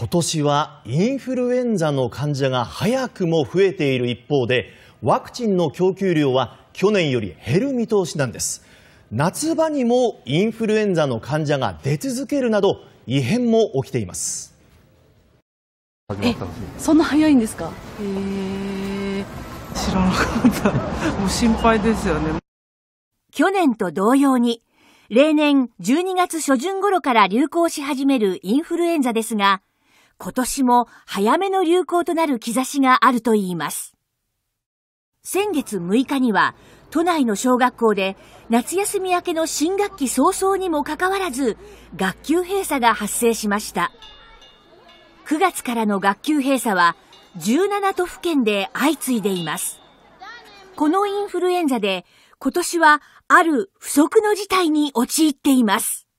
今年はインフルエンザの患者が早くも増えている一方でワクチンの供給量は去年より減る見通しなんです夏場にもインフルエンザの患者が出続けるなど異変も起きていますえそんな早いんですかええ知らなかったもう心配ですよね去年と同様に例年12月初旬頃から流行し始めるインフルエンザですが今年も早めの流行となる兆しがあるといいます。先月6日には、都内の小学校で夏休み明けの新学期早々にもかかわらず、学級閉鎖が発生しました。9月からの学級閉鎖は17都府県で相次いでいます。このインフルエンザで今年はある不測の事態に陥っています。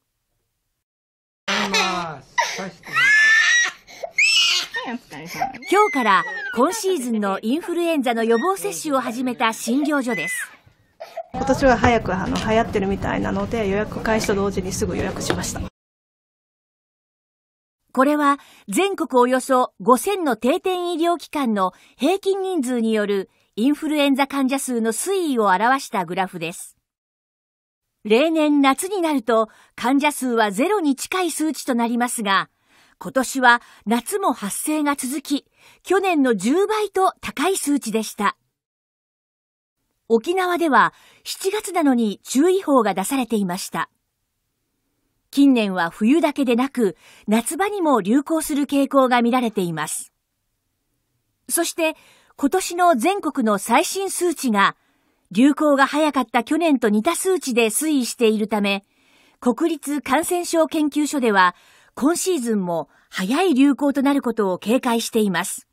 今日から今シーズンのインフルエンザの予防接種を始めた診療所です。今年は早くあの流行ってるみたいなので予約開始と同時にすぐ予約しました。これは全国およそ5000の定点医療機関の平均人数によるインフルエンザ患者数の推移を表したグラフです。例年夏になると患者数はゼロに近い数値となりますが、今年は夏も発生が続き、去年の10倍と高い数値でした。沖縄では7月なのに注意報が出されていました。近年は冬だけでなく、夏場にも流行する傾向が見られています。そして、今年の全国の最新数値が、流行が早かった去年と似た数値で推移しているため、国立感染症研究所では、今シーズンも早い流行となることを警戒しています。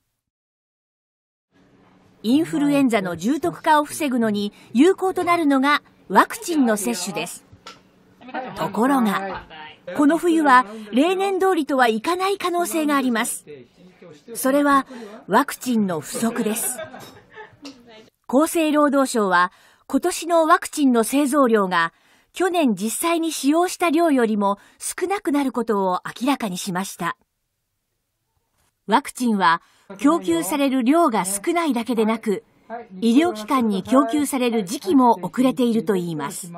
インフルエンザの重篤化を防ぐのに有効となるのがワクチンの接種です。ところが、この冬は例年通りとはいかない可能性があります。それはワクチンの不足です。厚生労働省は今年のワクチンの製造量が去年実際に使用した量よりも少なくなることを明らかにしました。ワクチンは供給される量が少ないだけでなく、医療機関に供給される時期も遅れているといいます。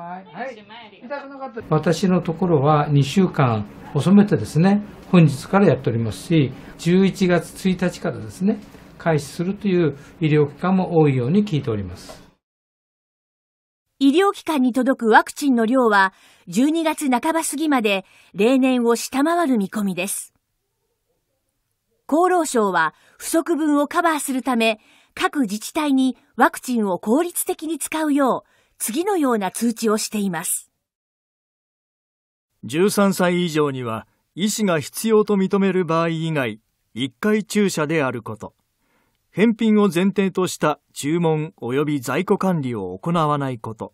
私のところは2週間遅めてですね、本日からやっておりますし、11月1日からですね、開始するという医療機関も多いように聞いております。医療機関に届くワクチンの量は12月半ば過ぎまで例年を下回る見込みです。厚労省は不足分をカバーするため各自治体にワクチンを効率的に使うよう次のような通知をしています。13歳以上には医師が必要と認める場合以外1回注射であること。返品を前提とした注文及び在庫管理を行わないこと。